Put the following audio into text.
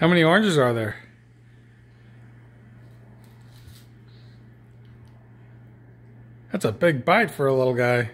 How many oranges are there? That's a big bite for a little guy.